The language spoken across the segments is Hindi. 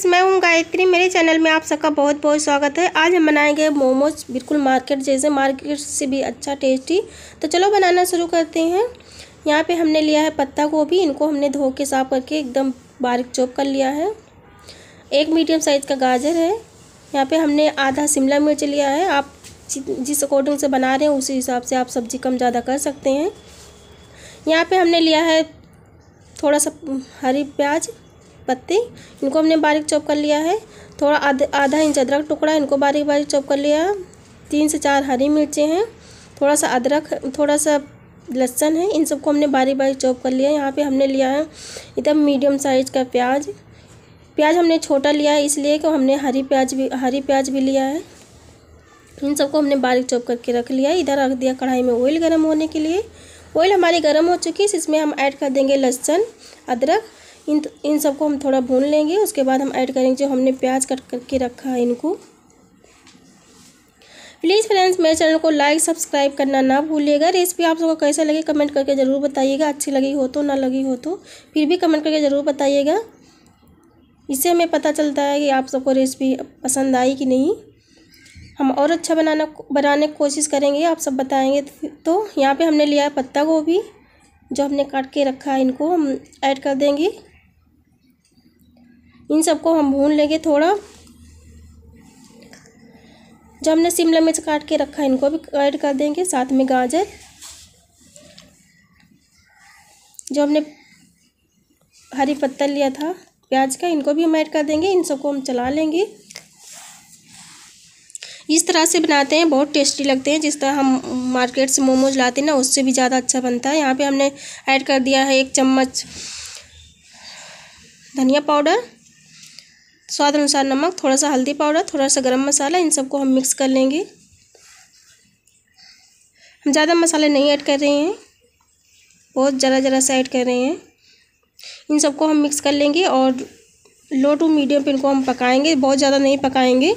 फ्रेंड्स मैं हूं गायत्री मेरे चैनल में आप सबका बहुत बहुत स्वागत है आज हम बनाएंगे मोमोज बिल्कुल मार्केट जैसे मार्केट से भी अच्छा टेस्टी तो चलो बनाना शुरू करते हैं यहाँ पे हमने लिया है पत्ता गोभी इनको हमने धो के साफ करके एकदम बारीक चौक कर लिया है एक मीडियम साइज़ का गाजर है यहाँ पर हमने आधा शिमला मिर्च लिया है आप जिस अकॉर्डिंग से बना रहे हैं उसी हिसाब से आप सब्ज़ी कम ज़्यादा कर सकते हैं यहाँ पर हमने लिया है थोड़ा सा हरी प्याज पत्ती इनको हमने बारीक चॉप कर लिया है थोड़ा आधा आधा इंच अदरक टुकड़ा इनको बारीक बारीक चॉप कर लिया है तीन से चार हरी मिर्चें हैं थोड़ा सा अदरक थोड़ा सा लहसन है इन सबको हमने बारीक बारीक चॉप कर लिया है यहाँ पे हमने लिया है एकदम मीडियम साइज़ का प्याज प्याज हमने छोटा लिया है इसलिए कि हमने हरी प्याज भी हरी प्याज भी लिया है इन सबको हमने बारीक चॉप करके रख लिया है इधर रख दिया कढ़ाई में ऑयल गर्म होने के लिए ऑयल हमारी गर्म हो चुकी है इसमें हम ऐड कर देंगे लहसुन अदरक इन इन सबको हम थोड़ा भून लेंगे उसके बाद हम ऐड करेंगे जो हमने प्याज कट करके रखा है इनको प्लीज़ फ्रेंड्स मेरे चैनल को लाइक सब्सक्राइब करना ना भूलिएगा रेसिपी आप सबको कैसा लगे कमेंट करके ज़रूर बताइएगा अच्छी लगी हो तो ना लगी हो तो फिर भी कमेंट करके ज़रूर बताइएगा इससे हमें पता चलता है कि आप सबको रेसिपी पसंद आई कि नहीं हम और अच्छा बनाना बनाने की कोशिश करेंगे आप सब बताएंगे तो यहाँ पे हमने लिया है पत्ता गोभी जो हमने काट के रखा है इनको हम ऐड कर देंगे इन सबको हम भून लेंगे थोड़ा जो हमने शिमला मिर्च काट के रखा है इनको भी ऐड कर देंगे साथ में गाजर जो हमने हरी पत्ता लिया था प्याज का इनको भी हम ऐड कर देंगे इन सबको हम चला लेंगे इस तरह से बनाते हैं बहुत टेस्टी लगते हैं जिस तरह हम मार्केट से मोमोज लाते हैं ना उससे भी ज़्यादा अच्छा बनता है यहाँ पे हमने ऐड कर दिया है एक चम्मच धनिया पाउडर स्वाद अनुसार नमक थोड़ा सा हल्दी पाउडर थोड़ा सा गरम मसाला इन सबको हम मिक्स कर लेंगे हम ज़्यादा मसाले नहीं ऐड कर रहे हैं बहुत ज़रा ज़रा सा ऐड कर रहे हैं इन सबको हम मिक्स कर लेंगे और लो टू मीडियम पे इनको हम पकाएंगे बहुत ज़्यादा नहीं पकाएंगे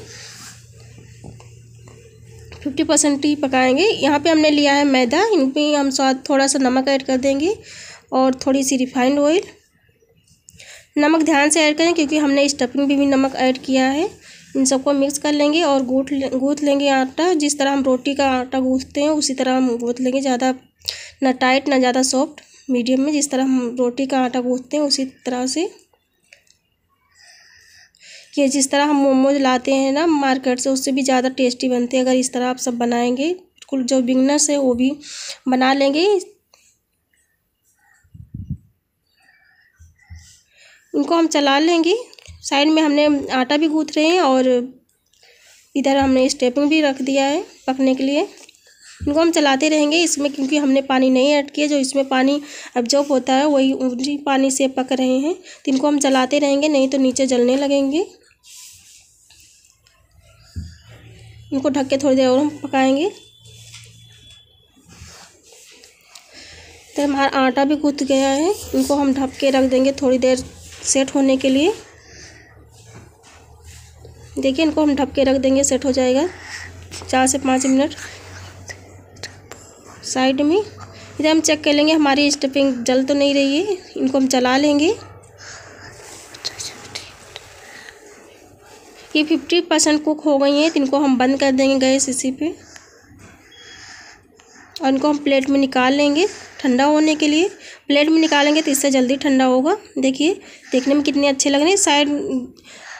फिफ्टी परसेंट ही पकाएंगे यहाँ पे हमने लिया है मैदा इन पर हम स्वाद थोड़ा सा नमक ऐड कर देंगे और थोड़ी सी रिफाइंड ऑयल नमक ध्यान से ऐड करें क्योंकि हमने स्टफिंग भी, भी नमक ऐड किया है इन सबको मिक्स कर लेंगे और गूथ ले, गूँथ लेंगे आटा जिस तरह हम रोटी का आटा गूँथते हैं उसी तरह हम गूँथ लेंगे ज़्यादा ना टाइट ना ज़्यादा सॉफ्ट मीडियम में जिस तरह हम रोटी का आटा गूँथते हैं उसी तरह से कि जिस तरह हम मोमोज लाते हैं ना मार्केट से उससे भी ज़्यादा टेस्टी बनते हैं अगर इस तरह आप सब बनाएंगे बिल्कुल जो बिगनर्स है वो भी बना लेंगे इनको हम चला लेंगे साइड में हमने आटा भी गूँथ रहे हैं और इधर हमने स्टेपिंग भी रख दिया है पकने के लिए इनको हम चलाते रहेंगे इसमें क्योंकि हमने पानी नहीं ऐड किया जो इसमें पानी एब्जॉर्ब होता है वही उसी पानी से पक रहे हैं तो इनको हम चलाते रहेंगे नहीं तो नीचे जलने लगेंगे इनको ढक के थोड़ी देर और हम पकाएंगे तो हमारा आटा भी गुथ गया है इनको हम ढक के रख देंगे थोड़ी देर सेट होने के लिए देखिए इनको हम ढक के रख देंगे सेट हो जाएगा चार से पाँच मिनट साइड में इधर हम चेक कर लेंगे हमारी स्टफिंग जल तो नहीं रही है इनको हम चला लेंगे ये फिफ्टी परसेंट कुक हो गई हैं तो इनको हम बंद कर देंगे गैस इसी पे और इनको हम प्लेट में निकाल लेंगे ठंडा होने के लिए प्लेट में निकालेंगे तो इससे जल्दी ठंडा होगा देखिए देखने में कितने अच्छे लग रहे हैं साइड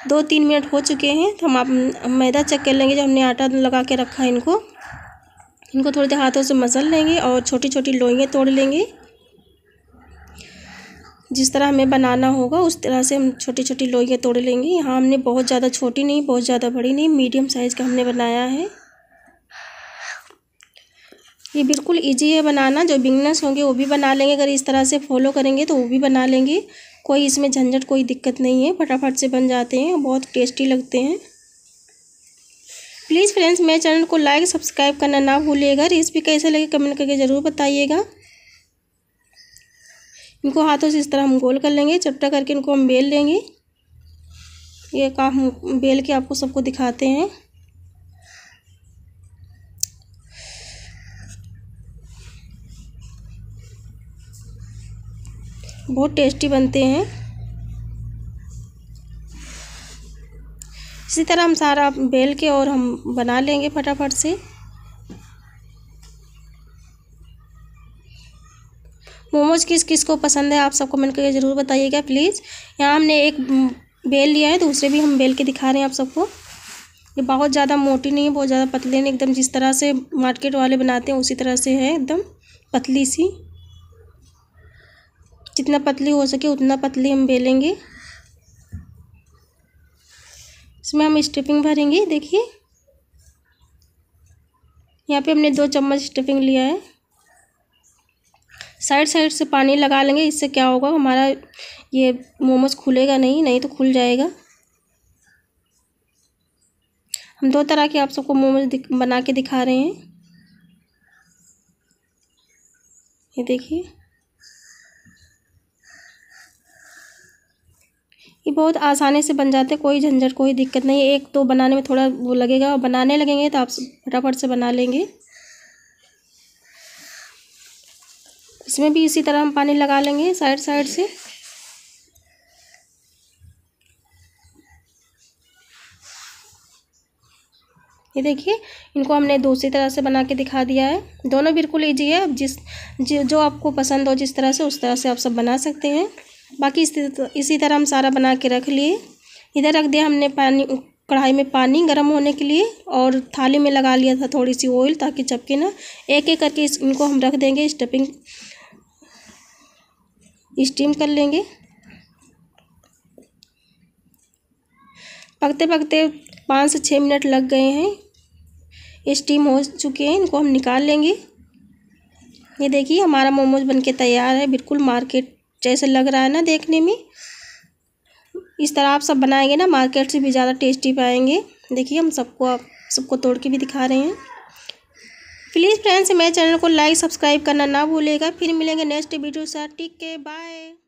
दो तीन मिनट हो चुके हैं तो हम आप मैदा चेक कर लेंगे जो हमने आटा लगा के रखा है इनको इनको थोड़े हाथों से मसल लेंगे और छोटी छोटी लोइयाँ तोड़ लेंगे जिस तरह हमें बनाना होगा उस तरह से हम छोटी छोटी लोइयाँ तोड़ लेंगे यहाँ हमने बहुत ज़्यादा छोटी नहीं बहुत ज़्यादा बड़ी नहीं मीडियम साइज़ का हमने बनाया है ये बिल्कुल इजी है बनाना जो बिगनर्स होंगे वो भी बना लेंगे अगर इस तरह से फॉलो करेंगे तो वो भी बना लेंगे कोई इसमें झंझट कोई दिक्कत नहीं है फटाफट से बन जाते हैं बहुत टेस्टी लगते हैं प्लीज़ फ्रेंड्स मेरे चैनल को लाइक सब्सक्राइब करना ना भूलिएगा रेसिपी कैसे लगे कमेंट करके ज़रूर बताइएगा इनको हाथों से इस तरह हम गोल कर लेंगे चपटा करके इनको हम बेल लेंगे ये काम बेल के आपको सबको दिखाते हैं बहुत टेस्टी बनते हैं इसी तरह हम सारा बेल के और हम बना लेंगे फटाफट से मोमोज किस किस को पसंद है आप सब कमेंट करके ज़रूर बताइएगा प्लीज़ यहाँ हमने एक बेल लिया है दूसरे भी हम बेल के दिखा रहे हैं आप सबको ये बहुत ज़्यादा मोटी नहीं है बहुत ज़्यादा पतली नहीं एकदम जिस तरह से मार्केट वाले बनाते हैं उसी तरह से है एकदम पतली सी जितना पतली हो सके उतना पतली हम बेलेंगे इसमें हम स्टफिंग भरेंगे देखिए यहाँ पे हमने दो चम्मच स्टफिंग लिया है साइड साइड से पानी लगा लेंगे इससे क्या होगा हमारा ये मोमोज खुलेगा नहीं नहीं तो खुल जाएगा हम दो तरह के आप सबको मोमोज बना के दिखा रहे हैं ये देखिए ये बहुत आसानी से बन जाते कोई झंझट कोई दिक्कत नहीं एक तो बनाने में थोड़ा वो लगेगा और बनाने लगेंगे तो आप फटाफट से बना लेंगे इसमें भी इसी तरह हम पानी लगा लेंगे साइड साइड से ये देखिए इनको हमने दूसरी तरह से बना के दिखा दिया है दोनों बिल्कुल ईजी है जिस जो आपको पसंद हो जिस तरह से उस तरह से आप सब बना सकते हैं बाकी इसी तरह हम सारा बना के रख लिए इधर रख दिया हमने पानी कढ़ाई में पानी गर्म होने के लिए और थाली में लगा लिया था थोड़ी सी ऑयल ताकि चपके ना एक एक करके इस इनको हम रख देंगे स्टफिंग स्टीम कर लेंगे पकते पकते पाँच से छः मिनट लग गए हैं स्टीम हो चुके हैं इनको हम निकाल लेंगे ये देखिए हमारा मोमोज बनके तैयार है बिल्कुल मार्केट जैसे लग रहा है ना देखने में इस तरह आप सब बनाएंगे ना मार्केट से भी ज़्यादा टेस्टी पाएंगे देखिए हम सबको आप सबको तोड़ के भी दिखा रहे हैं प्लीज़ फ्रेंड्स मेरे चैनल को लाइक सब्सक्राइब करना ना भूलेगा फिर मिलेंगे नेक्स्ट वीडियो से ठीक के बाय